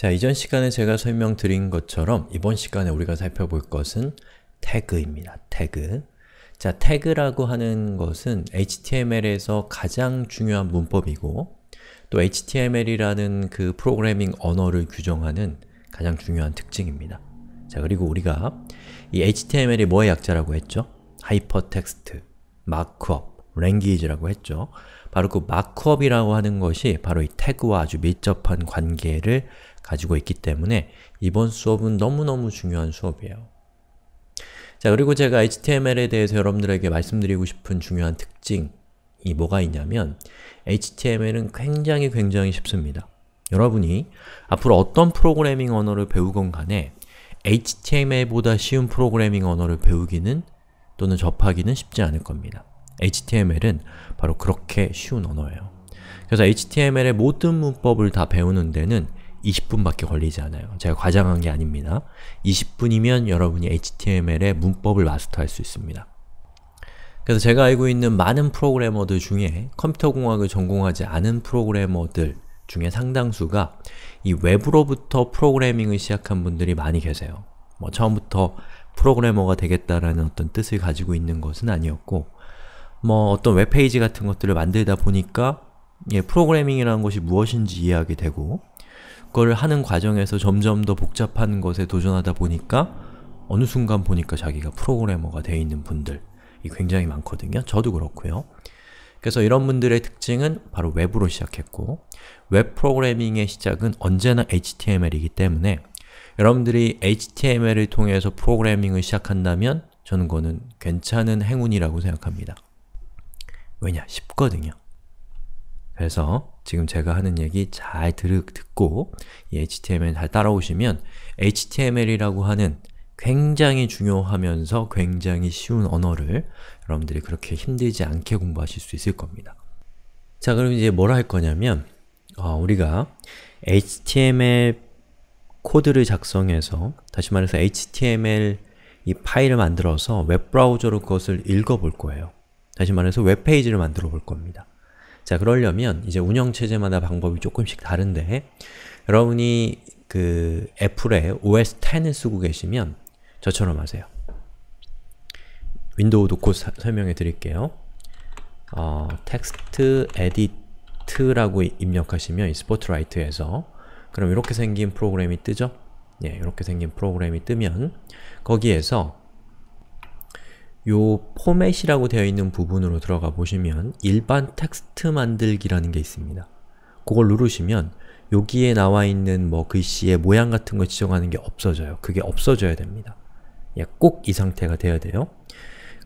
자, 이전 시간에 제가 설명드린 것처럼 이번 시간에 우리가 살펴볼 것은 태그입니다. 태그. 자, 태그라고 하는 것은 HTML에서 가장 중요한 문법이고 또 HTML이라는 그 프로그래밍 언어를 규정하는 가장 중요한 특징입니다. 자, 그리고 우리가 이 HTML이 뭐의 약자라고 했죠? 하이퍼텍스트, 마크업, language라고 했죠. 바로 그 마크업이라고 하는 것이 바로 이 태그와 아주 밀접한 관계를 가지고 있기 때문에 이번 수업은 너무너무 중요한 수업이에요. 자, 그리고 제가 HTML에 대해서 여러분들에게 말씀드리고 싶은 중요한 특징이 뭐가 있냐면 HTML은 굉장히 굉장히 쉽습니다. 여러분이 앞으로 어떤 프로그래밍 언어를 배우건 간에 HTML보다 쉬운 프로그래밍 언어를 배우기는 또는 접하기는 쉽지 않을 겁니다. HTML은 바로 그렇게 쉬운 언어예요. 그래서 HTML의 모든 문법을 다 배우는 데는 20분밖에 걸리지 않아요. 제가 과장한 게 아닙니다. 20분이면 여러분이 HTML의 문법을 마스터할 수 있습니다. 그래서 제가 알고 있는 많은 프로그래머들 중에 컴퓨터공학을 전공하지 않은 프로그래머들 중에 상당수가 이 외부로부터 프로그래밍을 시작한 분들이 많이 계세요. 뭐 처음부터 프로그래머가 되겠다라는 어떤 뜻을 가지고 있는 것은 아니었고 뭐 어떤 웹페이지 같은 것들을 만들다 보니까 예, 프로그래밍이라는 것이 무엇인지 이해하게 되고 그걸 하는 과정에서 점점 더 복잡한 것에 도전하다 보니까 어느 순간 보니까 자기가 프로그래머가 되어 있는 분들이 굉장히 많거든요. 저도 그렇고요. 그래서 이런 분들의 특징은 바로 웹으로 시작했고 웹 프로그래밍의 시작은 언제나 HTML이기 때문에 여러분들이 HTML을 통해서 프로그래밍을 시작한다면 저는 그거는 괜찮은 행운이라고 생각합니다. 왜냐? 쉽거든요. 그래서 지금 제가 하는 얘기 잘 들, 듣고 이 HTML 잘 따라오시면 HTML이라고 하는 굉장히 중요하면서 굉장히 쉬운 언어를 여러분들이 그렇게 힘들지 않게 공부하실 수 있을 겁니다. 자 그럼 이제 뭐라 할 거냐면 어, 우리가 HTML 코드를 작성해서 다시 말해서 HTML 이 파일을 만들어서 웹브라우저로 그것을 읽어볼 거예요. 다시 말해서 웹페이지를 만들어 볼 겁니다. 자, 그러려면 이제 운영체제마다 방법이 조금씩 다른데 여러분이 그 애플에 OS 10을 쓰고 계시면 저처럼 하세요. 윈도우 도코 사, 설명해 드릴게요. 어, 텍스트 에디트라고 입력하시면 이 스포트라이트에서 그럼 이렇게 생긴 프로그램이 뜨죠? 예, 이렇게 생긴 프로그램이 뜨면 거기에서 요 포맷이라고 되어 있는 부분으로 들어가 보시면 일반 텍스트 만들기라는 게 있습니다. 그걸 누르시면 여기에 나와 있는 뭐 글씨의 모양 같은 걸 지정하는 게 없어져요. 그게 없어져야 됩니다. 예, 꼭 이 상태가 되어야 돼요.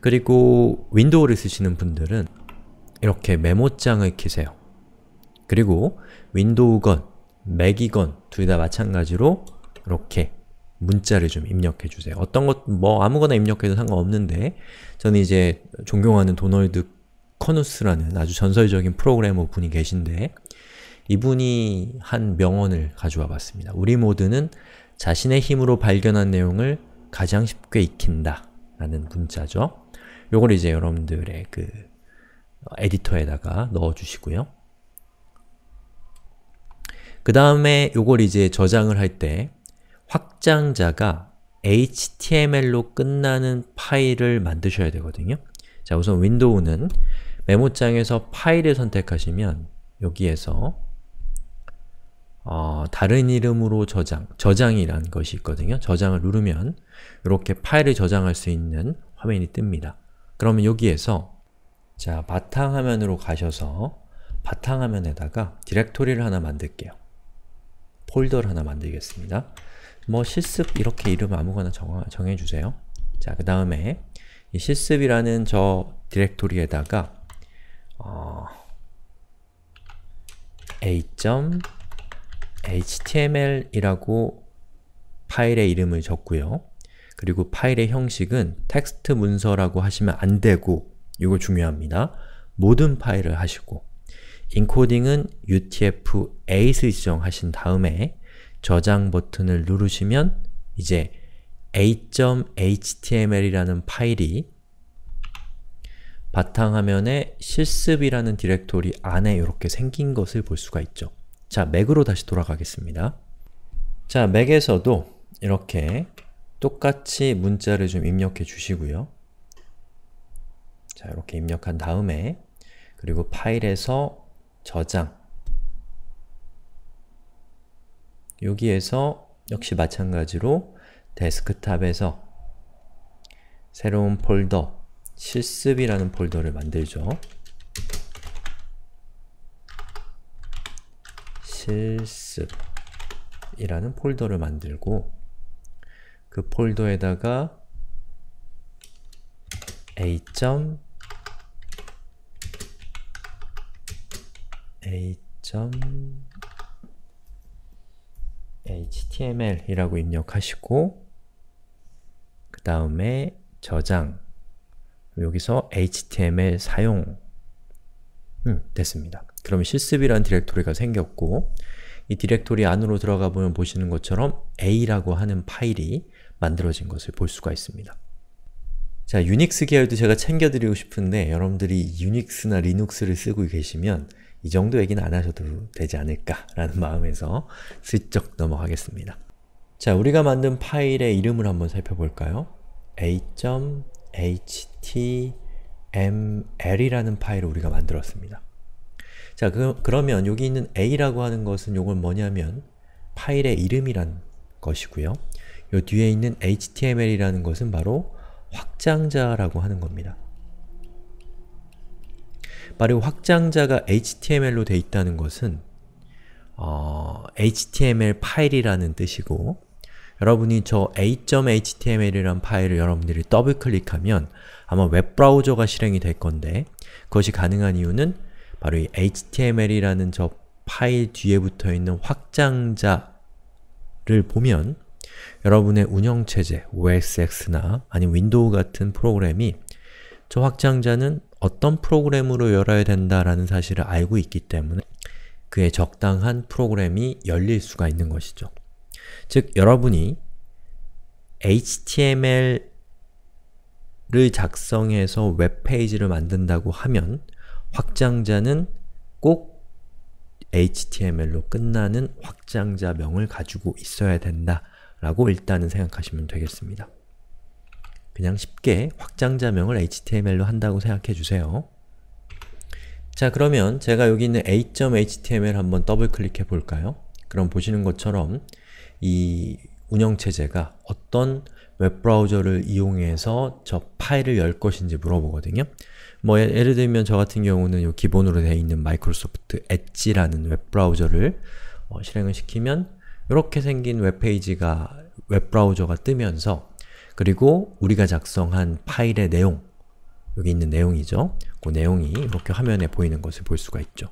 그리고 윈도우를 쓰시는 분들은 이렇게 메모장을 켜세요 그리고 윈도우건, 맥이건 둘 다 마찬가지로 이렇게 문자를 좀 입력해 주세요. 어떤 것, 뭐 아무거나 입력해도 상관없는데 저는 이제 존경하는 도널드 커누스라는 아주 전설적인 프로그래머 분이 계신데 이분이 한 명언을 가져와 봤습니다. 우리 모두는 자신의 힘으로 발견한 내용을 가장 쉽게 익힌다 라는 문자죠. 요걸 이제 여러분들의 그 에디터에다가 넣어주시고요. 그 다음에 요걸 이제 저장을 할때 확장자가 HTML로 끝나는 파일을 만드셔야 되거든요. 자, 우선 윈도우는 메모장에서 파일을 선택하시면 여기에서 어, 다른 이름으로 저장, 저장이라 것이 있거든요. 저장을 누르면 이렇게 파일을 저장할 수 있는 화면이 뜹니다. 그러면 여기에서 자 바탕화면으로 가셔서 바탕화면에다가 디렉토리를 하나 만들게요. 폴더를 하나 만들겠습니다. 뭐 실습 이렇게 이름 아무거나 정, 해주세요 자, 그 다음에 이 실습이라는 저 디렉토리에다가 어, a.html이라고 파일의 이름을 적고요. 그리고 파일의 형식은 텍스트 문서라고 하시면 안 되고 이거 중요합니다. 모든 파일을 하시고 인코딩은 utf8을 지정하신 다음에 저장 버튼을 누르시면 이제 a.html이라는 파일이 바탕화면에 실습이라는 디렉토리 안에 이렇게 생긴 것을 볼 수가 있죠. 자, 맥으로 다시 돌아가겠습니다. 자, 맥에서도 이렇게 똑같이 문자를 좀 입력해 주시고요. 자, 이렇게 입력한 다음에 그리고 파일에서 저장 여기에서 역시 마찬가지로 데스크탑에서 새로운 폴더 실습이라는 폴더를 만들죠. 실습이라는 폴더를 만들고 그 폴더에다가 a. a. html이라고 입력하시고 그 다음에 저장 여기서 html 사용 음, 됐습니다. 그럼 실습이라는 디렉토리가 생겼고 이 디렉토리 안으로 들어가 보면 보시는 것처럼 a라고 하는 파일이 만들어진 것을 볼 수가 있습니다. 자, 유닉스 계열도 제가 챙겨드리고 싶은데 여러분들이 유닉스나 리눅스를 쓰고 계시면 이 정도 얘기는 안 하셔도 되지 않을까라는 마음에서 슬쩍 넘어가겠습니다. 자, 우리가 만든 파일의 이름을 한번 살펴볼까요? a.html이라는 파일을 우리가 만들었습니다. 자, 그, 그러면 여기 있는 a라고 하는 것은 요건 뭐냐면 파일의 이름이란 것이고요. 요 뒤에 있는 html이라는 것은 바로 확장자라고 하는 겁니다. 바로 확장자가 HTML로 되어 있다는 것은 어, HTML 파일이라는 뜻이고 여러분이 저 a.html이란 파일을 여러분들이 더블클릭하면 아마 웹브라우저가 실행이 될 건데 그것이 가능한 이유는 바로 이 html이라는 저 파일 뒤에 붙어있는 확장자를 보면 여러분의 운영체제, OSX나 아니면 윈도우 같은 프로그램이 저 확장자는 어떤 프로그램으로 열어야 된다라는 사실을 알고 있기 때문에 그에 적당한 프로그램이 열릴 수가 있는 것이죠. 즉, 여러분이 HTML을 작성해서 웹페이지를 만든다고 하면 확장자는 꼭 HTML로 끝나는 확장자명을 가지고 있어야 된다 라고 일단은 생각하시면 되겠습니다. 그냥 쉽게 확장자명을 HTML로 한다고 생각해 주세요. 자 그러면 제가 여기 있는 a.html 한번 더블클릭해 볼까요? 그럼 보시는 것처럼 이 운영체제가 어떤 웹브라우저를 이용해서 저 파일을 열 것인지 물어보거든요. 뭐 예, 예를 들면 저 같은 경우는 요 기본으로 되어 있는 마이크로소프트 엣지라는 웹브라우저를 어, 실행을 시키면 이렇게 생긴 웹페이지가 웹브라우저가 뜨면서 그리고 우리가 작성한 파일의 내용, 여기 있는 내용이죠. 그 내용이 이렇게 화면에 보이는 것을 볼 수가 있죠.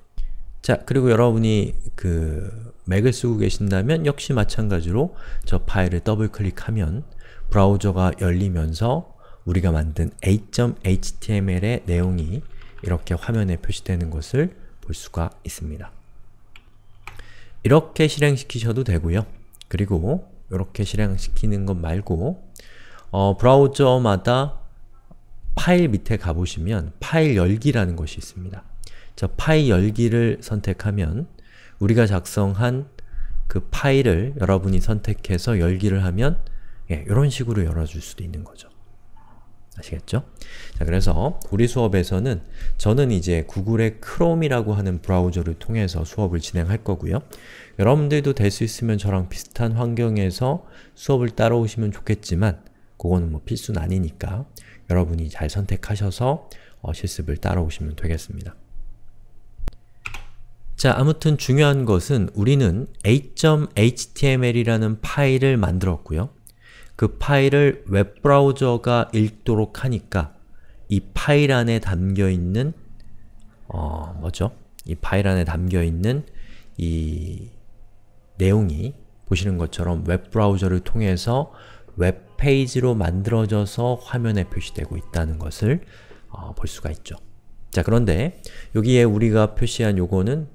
자, 그리고 여러분이 그 맥을 쓰고 계신다면 역시 마찬가지로 저 파일을 더블클릭하면 브라우저가 열리면서 우리가 만든 a.html의 내용이 이렇게 화면에 표시되는 것을 볼 수가 있습니다. 이렇게 실행시키셔도 되고요. 그리고 이렇게 실행시키는 것 말고 어, 브라우저마다 파일 밑에 가보시면 파일 열기라는 것이 있습니다. 저 파일 열기를 선택하면 우리가 작성한 그 파일을 여러분이 선택해서 열기를 하면 예, 이런 식으로 열어줄 수도 있는 거죠. 아시겠죠? 자, 그래서 우리 수업에서는 저는 이제 구글의 크롬이라고 하는 브라우저를 통해서 수업을 진행할 거고요. 여러분들도 될 수 있으면 저랑 비슷한 환경에서 수업을 따라오시면 좋겠지만 그거는 뭐 필수는 아니니까 여러분이 잘 선택하셔서 어, 실습을 따라오시면 되겠습니다. 자, 아무튼 중요한 것은 우리는 a.html이라는 파일을 만들었고요. 그 파일을 웹브라우저가 읽도록 하니까 이 파일 안에 담겨있는 어, 뭐죠? 이 파일 안에 담겨있는 이 내용이 보시는 것처럼 웹브라우저를 통해서 웹 페이지로 만들어져서 화면에 표시되고 있다는 것을 어, 볼 수가 있죠. 자 그런데 여기에 우리가 표시한 요거는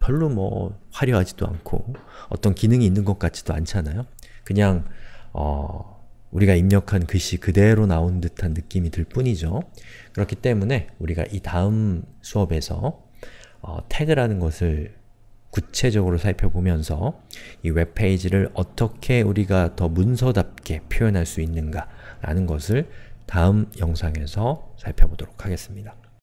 별로 뭐 화려하지도 않고 어떤 기능이 있는 것 같지도 않잖아요. 그냥 어, 우리가 입력한 글씨 그대로 나온 듯한 느낌이 들 뿐이죠. 그렇기 때문에 우리가 이 다음 수업에서 어, 태그라는 것을 구체적으로 살펴보면서 이 웹페이지를 어떻게 우리가 더 문서답게 표현할 수 있는가 라는 것을 다음 영상에서 살펴보도록 하겠습니다.